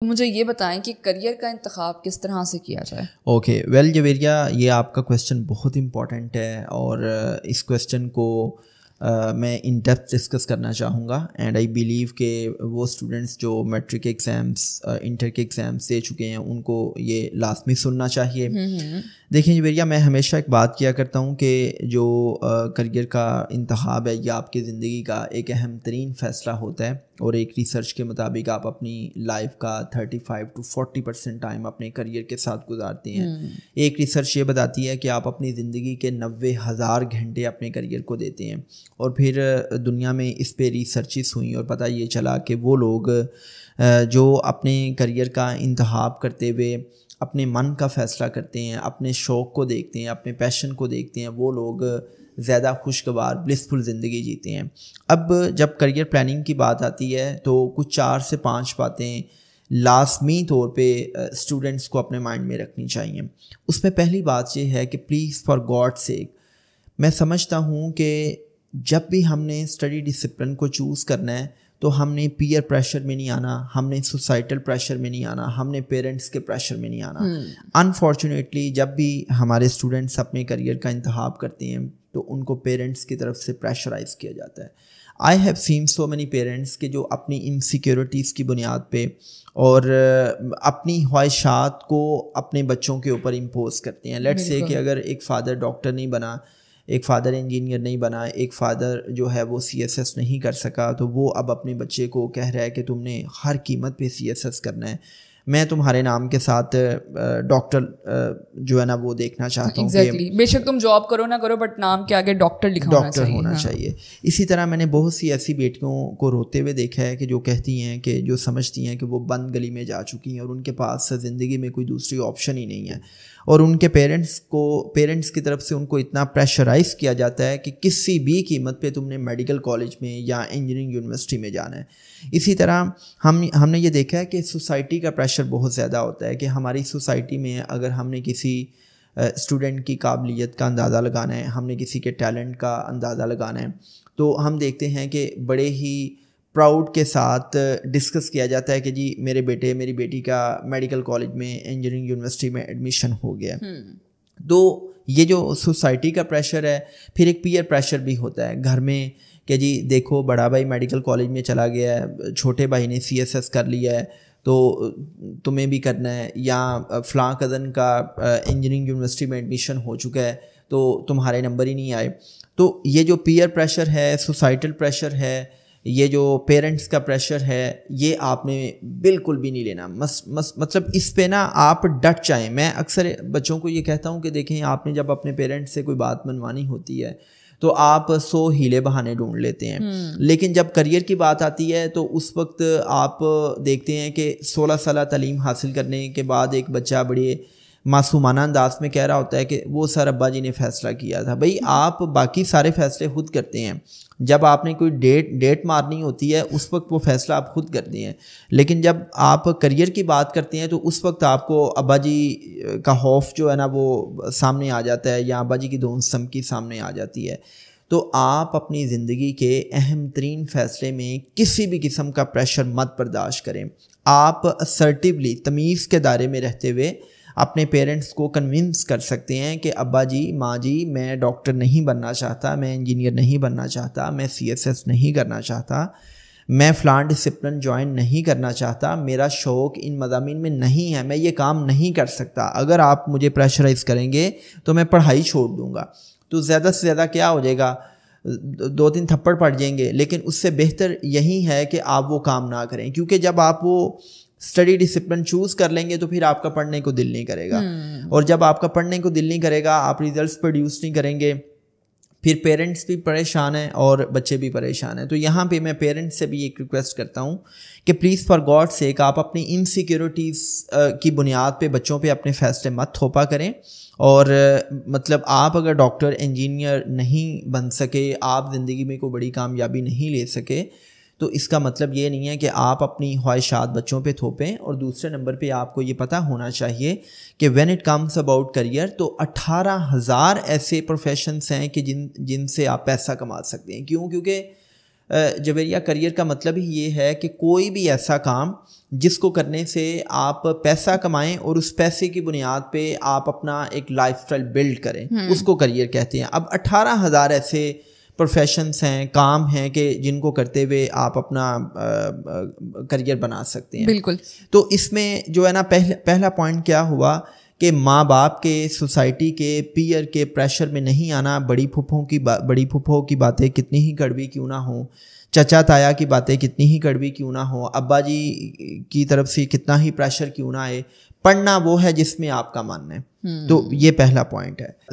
तो मुझे ये बताएं कि करियर का इंतखब किस तरह से किया जाए ओके वेल जवेरिया ये आपका क्वेश्चन बहुत इम्पोर्टेंट है और इस क्वेश्चन को मैं इन डेप्थ डिस्कस करना चाहूँगा एंड आई बिलीव के वो स्टूडेंट्स जो मैट्रिक एग्ज़ाम्स इंटर के एग्ज़ाम्स दे चुके हैं उनको ये लाजमी सुनना चाहिए हम्म, हम्म। देखिए भैया मैं हमेशा एक बात किया करता हूँ कि जो करियर का इंतहाब है या आपकी ज़िंदगी का एक अहम तरीन फ़ैसला होता है और एक रिसर्च के मुताबिक आप अपनी लाइफ का thirty five to forty percent time अपने करियर के साथ गुजारते हैं हम्म। एक रिसर्च ये बताती है कि आप अपनी ज़िंदगी के नबे हज़ार घंटे अपने करियर को देते हैं और फिर दुनिया में इस पे रिसर्चिस हुई और पता ये चला कि वो लोग जो अपने करियर का इंतहाब करते हुए अपने मन का फ़ैसला करते हैं अपने शौक़ को देखते हैं अपने पैशन को देखते हैं वो लोग ज़्यादा खुशगवार ब्लिसफुल ज़िंदगी जीते हैं अब जब करियर प्लानिंग की बात आती है तो कुछ चार से पाँच बातें लाजमी तौर पे स्टूडेंट्स को अपने माइंड में रखनी चाहिए उसमें पहली बात यह है कि प्लीज़ फॉर गॉड सेक मैं समझता हूँ कि जब भी हमने स्टडी डिसिप्लिन को चूज़ करना है तो हमने पीयर प्रेशर में नहीं आना हमने सोसाइटल प्रेशर में नहीं आना हमने पेरेंट्स के प्रेशर में नहीं आना अनफॉर्चुनेटली hmm. जब भी हमारे स्टूडेंट्स अपने करियर का इंतहा करते हैं तो उनको पेरेंट्स की तरफ से प्रेशराइज किया जाता है I have seen so many parents के जो अपनी इनसिक्योरिटीज़ की बुनियाद पे और अपनी ख्वाहिशात को अपने बच्चों के ऊपर इम्पोज करते हैं लेट्स से कि अगर एक फ़ादर डॉक्टर नहीं बना एक फ़ादर इंजीनियर नहीं बना एक फ़ादर जो है वो सी एस एस नहीं कर सका तो वो अब अपने बच्चे को कह रहा है कि तुमने हर कीमत पे सी एस एस करना है मैं तुम्हारे नाम के साथ डॉक्टर जो है ना वो देखना चाहता हूँ exactly. बेशक तुम जॉब करो ना करो बट नाम के आगे डॉक्टर लिखा डॉक्टर होना, होना हाँ। चाहिए इसी तरह मैंने बहुत सी ऐसी बेटियों को रोते हुए देखा है कि जो कहती हैं कि जो समझती हैं कि वो बंद गली में जा चुकी हैं और उनके पास ज़िंदगी में कोई दूसरी ऑप्शन ही नहीं है और उनके पेरेंट्स को पेरेंट्स की तरफ से उनको इतना प्रेशराइज किया जाता है कि किसी भी कीमत पे तुमने मेडिकल कॉलेज में या इंजीनियरिंग यूनिवर्सिटी में जाना है इसी तरह हम हमने ये देखा है कि सोसाइटी का प्रेशर प्रेशर बहुत ज़्यादा होता है कि हमारी सोसाइटी में अगर हमने किसी स्टूडेंट की काबिलियत का अंदाज़ा लगाना है हमने किसी के टैलेंट का अंदाज़ा लगाना है तो हम देखते हैं कि बड़े ही प्राउड के साथ डिस्कस किया जाता है कि जी मेरे बेटे मेरी बेटी का मेडिकल कॉलेज में इंजीनियरिंग यूनिवर्सिटी में एडमिशन हो गया हम्म। तो ये जो सोसाइटी का प्रेशर है फिर एक पीयर प्रेशर भी होता है घर में कि जी देखो बड़ा भाई मेडिकल कॉलेज में चला गया है छोटे भाई ने सी कर लिया है तो तुम्हें भी करना है या फ़लाँ कज़न का इंजीनियरिंग यूनिवर्सिटी में एडमिशन हो चुका है तो तुम्हारे नंबर ही नहीं आए तो ये जो पीयर प्रेशर है सोसाइटल प्रेशर है ये जो पेरेंट्स का प्रेशर है ये आपने बिल्कुल भी नहीं लेना मस, मस मतलब इस पे ना आप डट जाएं मैं अक्सर बच्चों को ये कहता हूँ कि देखें आपने जब अपने पेरेंट्स से कोई बात मनवानी होती है तो आप सो हीले बहाने ढूंढ लेते हैं हम्म। लेकिन जब करियर की बात आती है तो उस वक्त आप देखते हैं कि सोलह साल तलीम हासिल करने के बाद एक बच्चा बड़े मासूमाना अंदाज में कह रहा होता है कि वो सर अब्बा जी ने फैसला किया था भाई आप बाकी सारे फैसले खुद करते हैं जब आपने कोई डेट डेट मारनी होती है उस वक्त वो फैसला आप खुद करते हैं लेकिन जब आप करियर की बात करते हैं तो उस वक्त आपको अब्बा जी का खौफ जो है ना वो सामने आ जाता है या अब्बा जी की धोन समकी सामने आ जाती है तो आप अपनी ज़िंदगी के अहम तरीन फ़ैसले में किसी भी किस्म का प्रेशर मत बर्दाश्त करें आप असर्टिवली तमीज़ के दायरे में रहते हुए अपने पेरेंट्स को कन्विंस कर सकते हैं कि अब्बा जी माँ जी मैं डॉक्टर नहीं बनना चाहता मैं इंजीनियर नहीं बनना चाहता मैं सी एस एस नहीं करना चाहता मैं फ़लान डिसिप्लिन ज्वाइन नहीं करना चाहता मेरा शौक़ इन मजामी में नहीं है मैं ये काम नहीं कर सकता अगर आप मुझे प्रेशराइज़ करेंगे तो मैं पढ़ाई छोड़ दूँगा तो ज़्यादा से ज़्यादा क्या हो जाएगा दो तीन थप्पड़ पड़ जाएंगे लेकिन उससे बेहतर यही है कि आप वो काम ना करें क्योंकि जब आप वो स्टडी डिसिप्लिन चूज कर लेंगे तो फिर आपका पढ़ने को दिल नहीं करेगा हम्म। और जब आपका पढ़ने को दिल नहीं करेगा आप रिजल्ट्स प्रोड्यूस नहीं करेंगे फिर पेरेंट्स भी परेशान हैं और बच्चे भी परेशान हैं तो यहाँ पे मैं पेरेंट्स से भी एक रिक्वेस्ट करता हूँ कि प्लीज़ फॉर गॉड सेक आप अपनी इनसिक्योरिटीज़ की बुनियाद पे बच्चों पे अपने फैसले मत थोपा करें और मतलब आप अगर डॉक्टर इंजीनियर नहीं बन सके आप ज़िंदगी में कोई बड़ी कामयाबी नहीं ले सके तो इसका मतलब ये नहीं है कि आप अपनी ख्वाहिशात बच्चों पे थोपें और दूसरे नंबर पे आपको ये पता होना चाहिए कि when it comes about career तो अट्ठारह हज़ार ऐसे प्रोफेशंस हैं कि जिन जिनसे आप पैसा कमा सकते हैं क्यों क्योंकि जवेरिया करियर का मतलब ही ये है कि कोई भी ऐसा काम जिसको करने से आप पैसा कमाएं और उस पैसे की बुनियाद पे आप अपना एक लाइफ बिल्ड करें हम्म। उसको करियर कहते हैं अब अट्ठारह हज़ार ऐसे प्रोफेशंस हैं काम हैं कि जिनको करते हुए आप अपना करियर बना सकते हैं बिल्कुल तो इसमें जो है ना पहल, पहला पॉइंट क्या हुआ कि माँ बाप के सोसाइटी के पीयर के प्रेशर में नहीं आना बड़ी फुफों की बड़ी फुफों की बातें कितनी ही कड़वी क्यों ना हो चचा ताया की बातें कितनी ही कड़वी क्यों ना हो अब्बा जी की तरफ से कितना ही प्रेशर क्यों ना आए पढ़ना वो है जिसमें आपका मन है हम्म। तो ये पहला पॉइंट है